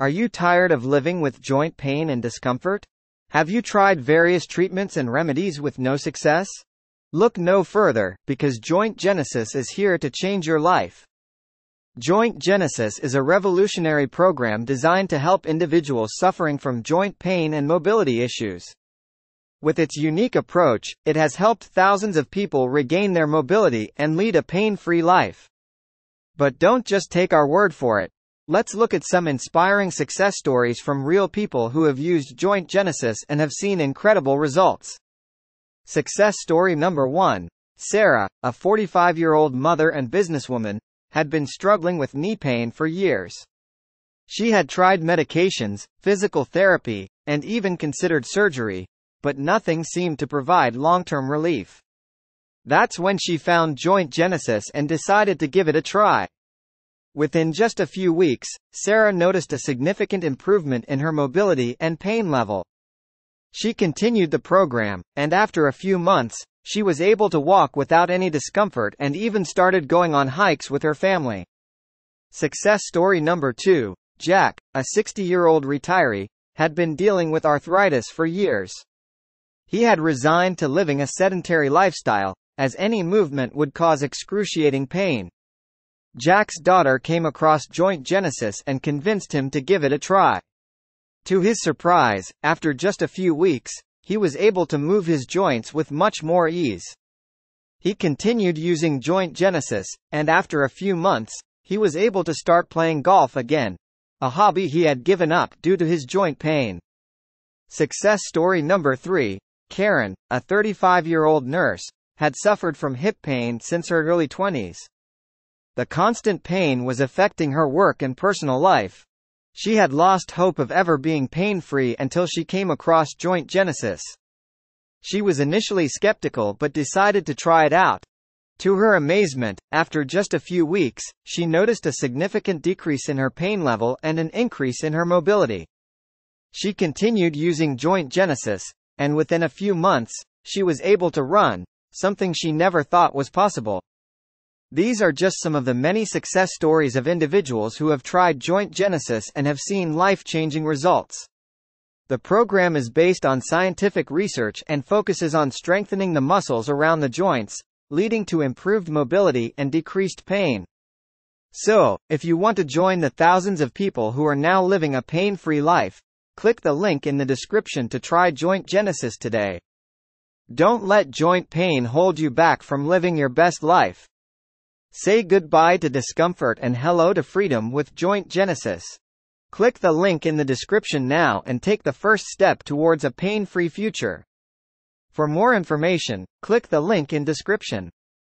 Are you tired of living with joint pain and discomfort? Have you tried various treatments and remedies with no success? Look no further, because Joint Genesis is here to change your life. Joint Genesis is a revolutionary program designed to help individuals suffering from joint pain and mobility issues. With its unique approach, it has helped thousands of people regain their mobility and lead a pain-free life. But don't just take our word for it. Let's look at some inspiring success stories from real people who have used joint genesis and have seen incredible results. Success story number 1. Sarah, a 45-year-old mother and businesswoman, had been struggling with knee pain for years. She had tried medications, physical therapy, and even considered surgery, but nothing seemed to provide long-term relief. That's when she found joint genesis and decided to give it a try. Within just a few weeks, Sarah noticed a significant improvement in her mobility and pain level. She continued the program, and after a few months, she was able to walk without any discomfort and even started going on hikes with her family. Success story number two, Jack, a 60-year-old retiree, had been dealing with arthritis for years. He had resigned to living a sedentary lifestyle, as any movement would cause excruciating pain. Jack's daughter came across Joint Genesis and convinced him to give it a try. To his surprise, after just a few weeks, he was able to move his joints with much more ease. He continued using Joint Genesis, and after a few months, he was able to start playing golf again, a hobby he had given up due to his joint pain. Success story number 3, Karen, a 35-year-old nurse, had suffered from hip pain since her early 20s the constant pain was affecting her work and personal life. She had lost hope of ever being pain-free until she came across Joint Genesis. She was initially skeptical but decided to try it out. To her amazement, after just a few weeks, she noticed a significant decrease in her pain level and an increase in her mobility. She continued using Joint Genesis, and within a few months, she was able to run, something she never thought was possible. These are just some of the many success stories of individuals who have tried joint genesis and have seen life-changing results. The program is based on scientific research and focuses on strengthening the muscles around the joints, leading to improved mobility and decreased pain. So, if you want to join the thousands of people who are now living a pain-free life, click the link in the description to try Joint Genesis today. Don't let joint pain hold you back from living your best life. Say goodbye to discomfort and hello to freedom with Joint Genesis. Click the link in the description now and take the first step towards a pain-free future. For more information, click the link in description.